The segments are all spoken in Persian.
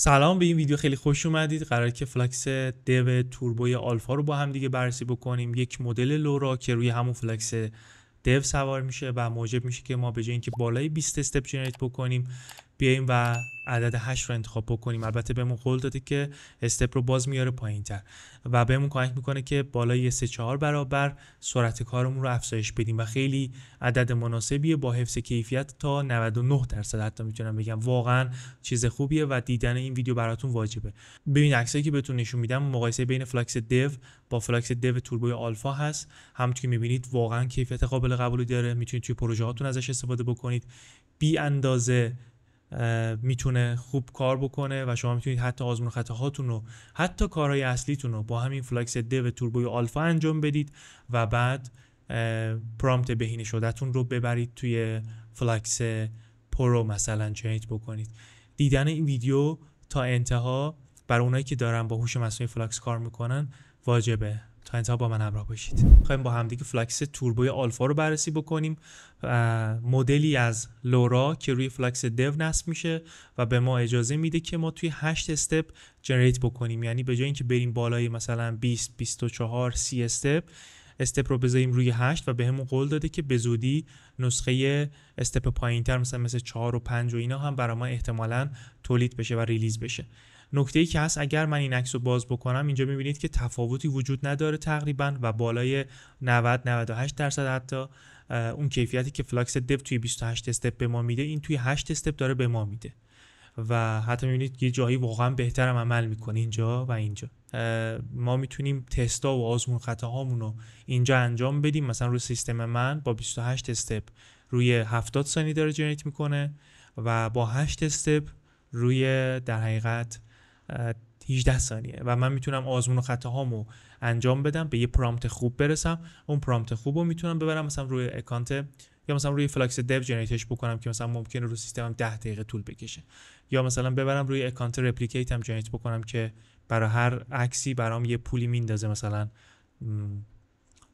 سلام به این ویدیو خیلی خوش اومدید قرار که فلکس دو توربوی آلفا رو با هم دیگه بررسی بکنیم یک مدل لورا که روی همون فلکس دو سوار میشه و موجب میشه که ما به جای اینکه بالای 20 استپ جنریت بکنیم بیایم و عدد 8 رو انتخاب بکنیم البته بهمون قول داده که استپ رو باز میاره پایین تر و بهمون کمک میکنه که بالای 3 4 برابر سرعت کارمون رو افزایش بدیم و خیلی عدد مناسبیه با حفظ کیفیت تا 99 درصد حتی میتونم بگم واقعا چیز خوبیه و دیدن این ویدیو براتون واجبه ببین عکسایی که بهتون نشون میدم مقایسه بین فلاکس دو با فلاکس دو توربوی آلفا هست همونطور که میبینید واقعا کیفیت قابل قبولی داره میتونید توی پروژه هاتون ازش استفاده بکنید بی اندازه میتونه خوب کار بکنه و شما میتونید حتی آزمون خطا هاتون رو حتی کارهای اصلیتون رو با همین فلاکس دو توربوی آلفا انجام بدید و بعد پرامپت بهینه شدهتون رو ببرید توی فلاکس پرو مثلا چنیت بکنید دیدن این ویدیو تا انتها برای اونایی که دارن با هوش مصنوعی فلاکس کار میکنن واجبه تا انتها با من همراه باشید میخوایم با همدیگه فلاکس توربوی آلفا رو بررسی بکنیم مدلی از لورا که روی فلاکس دو نصب میشه و به ما اجازه میده که ما توی 8 استپ جنریت بکنیم یعنی به جای اینکه بریم بالای مثلا 20 24 30 استپ استپ رو بذاریم روی 8 و بهمون به قول داده که به زودی نسخه استپ پایینتر مثلا مثل 4 و 5 و اینا هم برای ما احتمالا تولید بشه و ریلیز بشه نکته ای که هست اگر من این عکس رو باز بکنم اینجا میبینید که تفاوتی وجود نداره تقریبا و بالای 90 98 درصد حتی اون کیفیتی که فلاکس دپ توی 28 استپ به ما میده این توی 8 استپ داره به ما میده و حتی میبینید یه جایی واقعا بهترم عمل میکنه اینجا و اینجا ما میتونیم تستا و آزمون هامون رو اینجا انجام بدیم مثلا روی سیستم من با 28 استپ روی 70 ثانیه داره جنریت میکنه و با 8 استپ روی در حقیقت 18 ثانیه و من میتونم آزمون و خطه هامو انجام بدم به یه پرامپت خوب برسم اون پرامپت خوب رو میتونم ببرم مثلا روی اکانت یا مثلا روی فلاکس دب جنریتش بکنم که مثلا ممکنه رو سیستمم 10 دقیقه طول بکشه یا مثلا ببرم روی اکانت رپلیکیت هم جنریت بکنم که برای هر عکسی برام یه پولی میندازه مثلا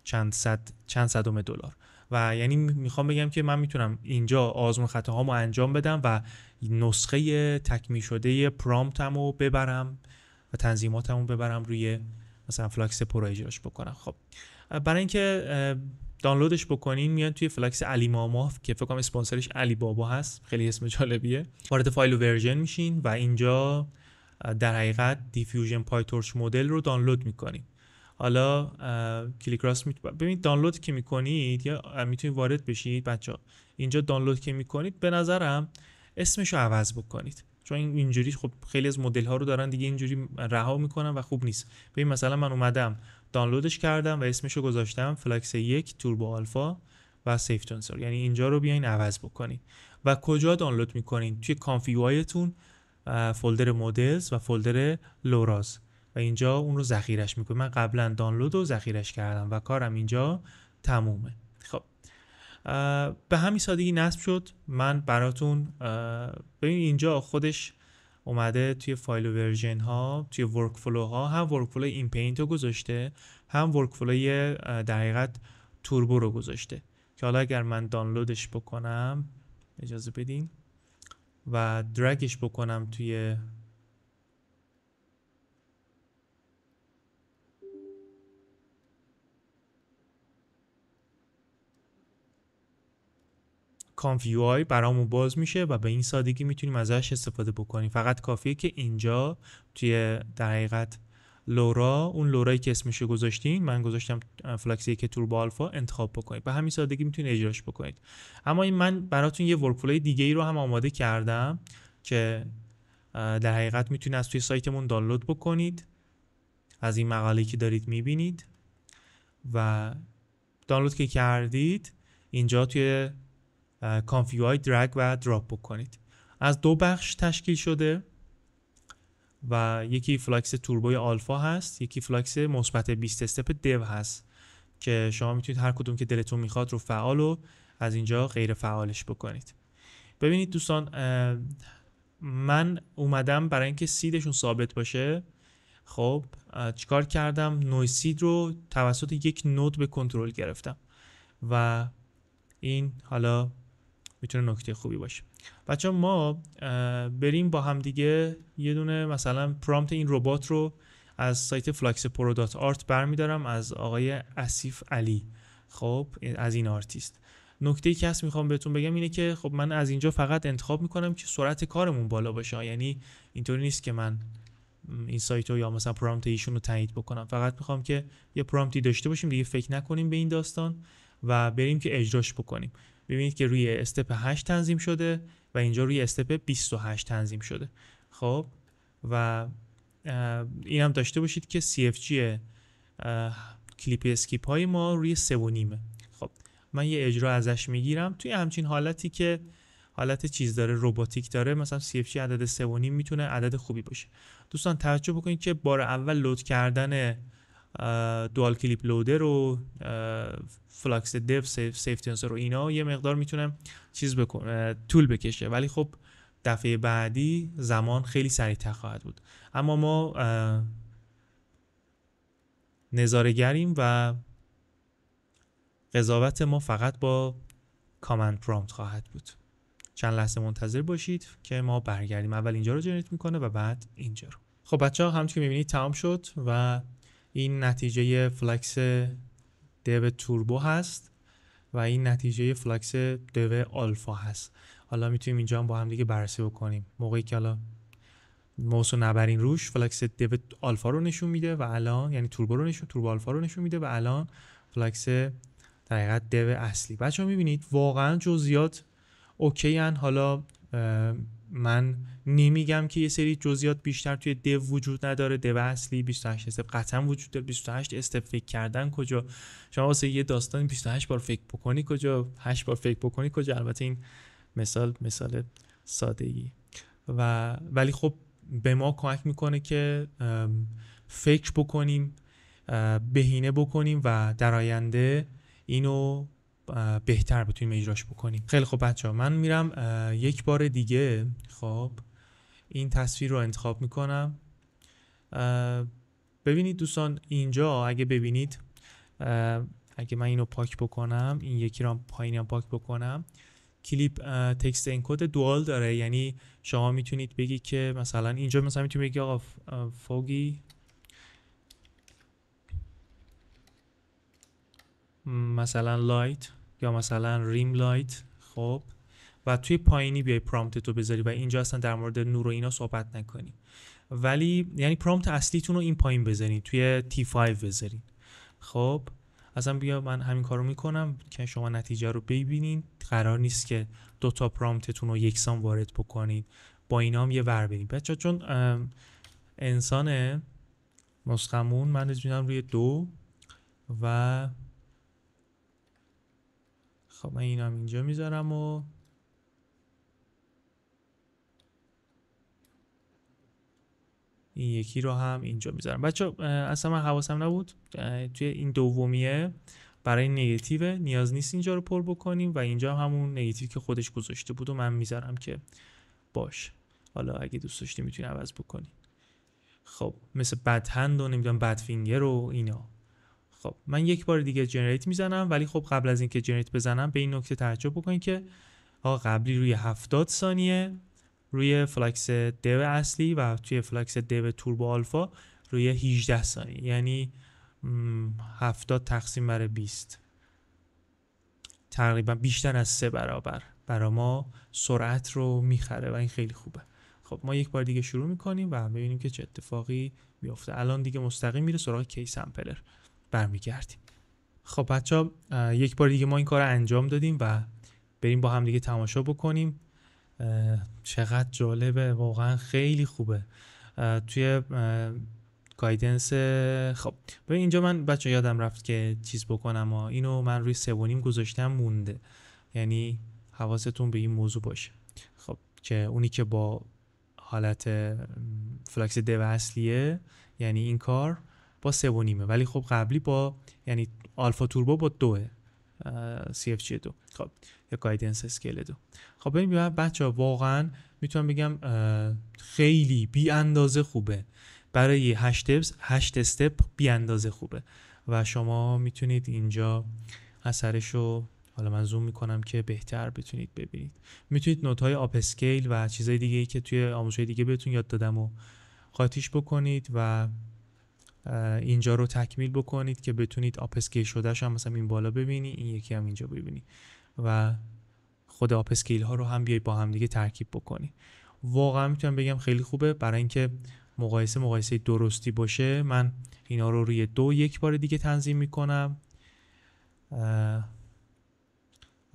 چند صد چند صدم دلار و یعنی میخوام بگم که من میتونم اینجا آزمون خطه انجام بدم و نسخه تکمی شده پرامپتمو ببرم و تنظیمات ببرم روی مثلا فلاکس پرو اجراش بکنم خب برای اینکه دانلودش بکنین میان توی فلاکس علی ماما که فکر کنم اسپانسرش علی بابا هست خیلی اسم جالبیه وارد فایل و ورژن میشین و اینجا در حقیقت دیفیوژن پایتورچ مدل رو دانلود میکنین حالا کلیک راست ببینید دانلود که میکنید یا میتونید وارد بشید بچه ها. اینجا دانلود که میکنید به نظرم اسمش رو عوض بکنید چون اینجوری خب خیلی از مدل ها رو دارن دیگه اینجوری رها میکنن و خوب نیست ببین مثلا من اومدم دانلودش کردم و اسمش رو گذاشتم فلاکس یک توربو آلفا و سیف تونسور، یعنی اینجا رو بیاین عوض بکنید و کجا دانلود میکنین توی کانفیوایتون فولدر مدلز و فولدر لوراز و اینجا اون رو ذخیرش میکنه من قبلا دانلود رو ذخیرش کردم و کارم اینجا تمومه خب به همین سادگی نصب شد من براتون ببین اینجا خودش اومده توی فایل ورژن ها توی ورک فلو ها هم ورک فلو این پینت رو گذاشته هم ورک فلو در توربو رو گذاشته که حالا اگر من دانلودش بکنم اجازه بدین و درگش بکنم توی کانف یو آی برامون باز میشه و به این سادگی میتونیم ازش استفاده بکنیم فقط کافیه که اینجا توی در حقیقت لورا اون لورایی که اسمش رو گذاشتین من گذاشتم فلکسی که با آلفا انتخاب بکنید به همین سادگی میتونید اجراش بکنید اما این من براتون یه فلوی دیگه ای رو هم آماده کردم که در حقیقت میتونید از توی سایتمون دانلود بکنید از این مقاله که دارید میبینید و دانلود که کردید اینجا توی کانفیو های درگ و دراپ بکنید از دو بخش تشکیل شده و یکی فلاکس توربوی آلفا هست یکی فلاکس مثبت 20 استپ دو هست که شما میتونید هر کدوم که دلتون میخواد رو فعال و از اینجا غیر فعالش بکنید ببینید دوستان من اومدم برای اینکه سیدشون ثابت باشه خب چیکار کردم نوی سید رو توسط یک نود به کنترل گرفتم و این حالا میتونه نکته خوبی باشه بچه ما بریم با همدیگه یه دونه مثلا پرامپت این ربات رو از سایت فلاکس پرو دات آرت برمیدارم از آقای اسیف علی خب از این آرتیست نکته که هست میخوام بهتون بگم اینه که خب من از اینجا فقط انتخاب میکنم که سرعت کارمون بالا باشه یعنی اینطوری نیست که من این سایت رو یا مثلا پرامپت ایشون رو تایید بکنم فقط میخوام که یه پرامپتی داشته باشیم دیگه فکر نکنیم به این داستان و بریم که اجراش بکنیم ببینید که روی استپ 8 تنظیم شده و اینجا روی استپ 28 تنظیم شده خب و این هم داشته باشید که CFG کلیپ اسکیپ های ما روی 3 و نیمه خب من یه اجرا ازش میگیرم توی همچین حالتی که حالت چیز داره روباتیک داره مثلا CFG عدد 3 و نیم میتونه عدد خوبی باشه دوستان توجه بکنید که بار اول لود کردن دوال کلیپ لودر و فلاکس دف سیف، رو و اینا یه مقدار میتونم چیز طول بکشه ولی خب دفعه بعدی زمان خیلی سریع خواهد بود اما ما گریم و قضاوت ما فقط با کامند پرامپت خواهد بود چند لحظه منتظر باشید که ما برگردیم اول اینجا رو جنریت میکنه و بعد اینجا رو خب بچه ها همچون میبینید تمام شد و این نتیجه فلکس دو توربو هست و این نتیجه فلکس دو آلفا هست حالا میتونیم اینجا با هم دیگه بررسی بکنیم موقعی که حالا موس و نبرین روش فلکس دو آلفا رو نشون میده و الان یعنی توربو رو نشون توربو آلفا رو نشون میده و الان فلکس در دو اصلی بچه ها میبینید واقعا جزئیات اوکی هن. حالا من نمیگم که یه سری جزئیات بیشتر توی دو وجود نداره دو اصلی 28 استپ قطعا وجود داره 28 استپ فکر کردن کجا شما واسه یه داستان 28 بار فکر بکنی کجا 8 بار فکر بکنی کجا البته این مثال مثال سادگی و ولی خب به ما کمک میکنه که فکر بکنیم بهینه بکنیم و در آینده اینو بهتر بتونیم اجراش بکنیم خیلی خب بچه ها من میرم یک بار دیگه خب این تصویر رو انتخاب میکنم ببینید دوستان اینجا اگه ببینید اگه من اینو پاک بکنم این یکی رو پایین هم پاک بکنم کلیپ تکست انکود دوال داره یعنی شما میتونید بگی که مثلا اینجا مثلا میتونید بگی آقا فوگی مثلا لایت یا مثلا ریم لایت خب و توی پایینی بیای پرامپت تو بذاری و اینجا اصلا در مورد نور و اینا صحبت نکنی ولی یعنی پرامپت اصلیتون رو این پایین بذارین توی T5 بذارین خب اصلا بیا من همین کارو میکنم که شما نتیجه رو ببینین قرار نیست که دو تا پرامپتتون رو یکسان وارد بکنید با اینا هم یه ور بچه بچا چون انسان نسخمون من روی دو و خب من هم اینجا میذارم و این یکی رو هم اینجا میذارم بچه اصلا من حواسم نبود توی این دومیه برای نگتیو نیاز نیست اینجا رو پر بکنیم و اینجا همون نگتیو که خودش گذاشته بود و من میذارم که باش حالا اگه دوست داشتی میتونی عوض بکنی خب مثل بدهند و نمیدونم بدفینگر و اینا خب من یک بار دیگه جنریت میزنم ولی خب قبل از اینکه جنریت بزنم به این نکته تعجب بکنید که آقا قبلی روی 70 ثانیه روی فلکس دو اصلی و توی فلکس دو توربو آلفا روی 18 ثانیه یعنی 70 تقسیم بر 20 تقریبا بیشتر از سه برابر برا ما سرعت رو میخره و این خیلی خوبه خب ما یک بار دیگه شروع میکنیم و ببینیم که چه اتفاقی میفته الان دیگه مستقیم میره سراغ کی سمپلر برمیگردیم خب بچه یک بار دیگه ما این کار رو انجام دادیم و بریم با هم دیگه تماشا بکنیم چقدر جالبه واقعا خیلی خوبه توی گایدنس خب ببین اینجا من بچه یادم رفت که چیز بکنم و اینو من روی سوانیم گذاشتم مونده یعنی حواستون به این موضوع باشه خب که اونی که با حالت فلکس دو اصلیه یعنی این کار با سه و نیمه ولی خب قبلی با یعنی آلفا توربو با دوه سی اف دو خب یا گایدنس اسکیل دو خب ببین بچه ها واقعا میتونم بگم خیلی بی اندازه خوبه برای هشت استپ هشت استپ بی اندازه خوبه و شما میتونید اینجا اثرش رو حالا من زوم میکنم که بهتر بتونید ببینید میتونید نوت های آپ اسکیل و چیزهای دیگه ای که توی آموزش دیگه بهتون یاد دادم و قاطیش بکنید و اینجا رو تکمیل بکنید که بتونید آپسکیل شده هم مثلا این بالا ببینی این یکی هم اینجا ببینی و خود آپسکیل ها رو هم بیای با هم دیگه ترکیب بکنی واقعا میتونم بگم خیلی خوبه برای اینکه مقایسه مقایسه درستی باشه من اینا رو روی دو یک بار دیگه تنظیم میکنم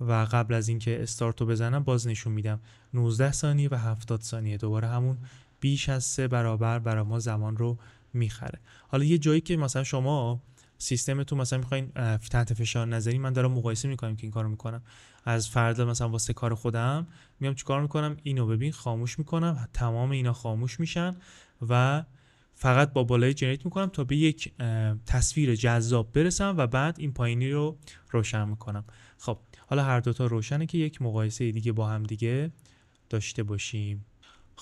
و قبل از اینکه استارت بزنم باز نشون میدم 19 ثانیه و 70 ثانیه دوباره همون بیش از سه برابر برای ما زمان رو میخره حالا یه جایی که مثلا شما سیستم تو مثلا میخواین تحت فشار نظری من دارم مقایسه میکنم که این کارو میکنم از فردا مثلا واسه کار خودم میام چیکار میکنم اینو ببین خاموش میکنم تمام اینا خاموش میشن و فقط با بالای جنریت میکنم تا به یک تصویر جذاب برسم و بعد این پایینی رو روشن میکنم خب حالا هر دوتا روشنه که یک مقایسه دیگه با هم دیگه داشته باشیم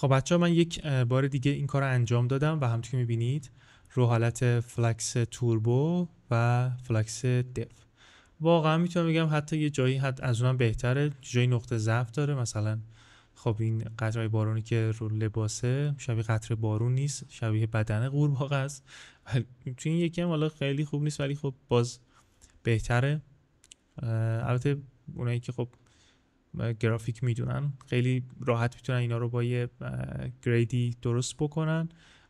خب بچه من یک بار دیگه این کار رو انجام دادم و همطور که میبینید رو حالت فلکس توربو و فلکس دف واقعا میتونم بگم حتی یه جایی حد از اونم بهتره جایی نقطه ضعف داره مثلا خب این قطره بارونی که رو لباسه شبیه قطره بارون نیست شبیه بدن قورباغه است توی این یکی هم حالا خیلی خوب نیست ولی خب باز بهتره البته اونایی که خب گرافیک میدونن خیلی راحت میتونن اینا رو با یه گریدی درست بکنن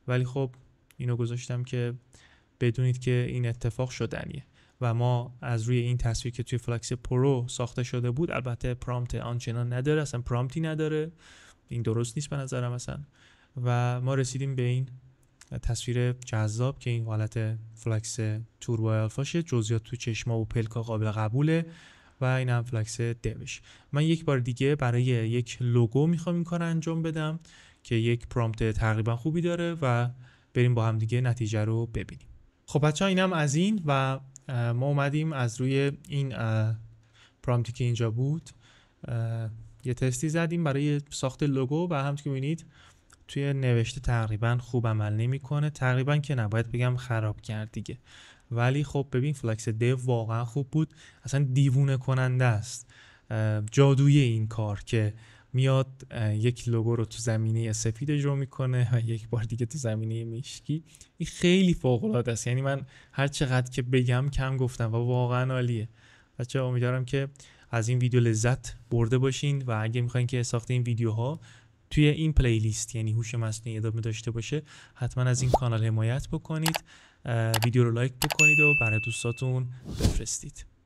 ولی خب اینو گذاشتم که بدونید که این اتفاق شدنیه و ما از روی این تصویر که توی فلکس پرو ساخته شده بود البته پرامپت آنچنان نداره اصلا پرامپتی نداره این درست نیست به نظرم اصلا و ما رسیدیم به این تصویر جذاب که این حالت فلکس توربو الفاشه جزئیات تو چشما و پلکا قابل قبوله و این هم فلکس دوش من یک بار دیگه برای یک لوگو میخوام این کار انجام بدم که یک پرامپت تقریبا خوبی داره و بریم با هم دیگه نتیجه رو ببینیم خب بچه اینم از این و ما اومدیم از روی این پرامپتی که اینجا بود یه تستی زدیم برای ساخت لوگو و همچنین که میبینید توی نوشته تقریبا خوب عمل نمیکنه تقریبا که نباید بگم خراب کرد دیگه ولی خب ببین فلکس دیو واقعا خوب بود اصلا دیوونه کننده است جادوی این کار که میاد یک لوگو رو تو زمینه سفید اجرا میکنه و یک بار دیگه تو زمینه مشکی این خیلی فوق العاده است یعنی من هر چقدر که بگم کم گفتم و واقعا عالیه بچه امیدوارم که از این ویدیو لذت برده باشین و اگه میخواین که ساخت این ویدیوها توی این پلیلیست یعنی هوش مصنوعی ادامه داشته باشه حتما از این کانال حمایت بکنید ویدیو رو لایک بکنید و برای دوستاتون بفرستید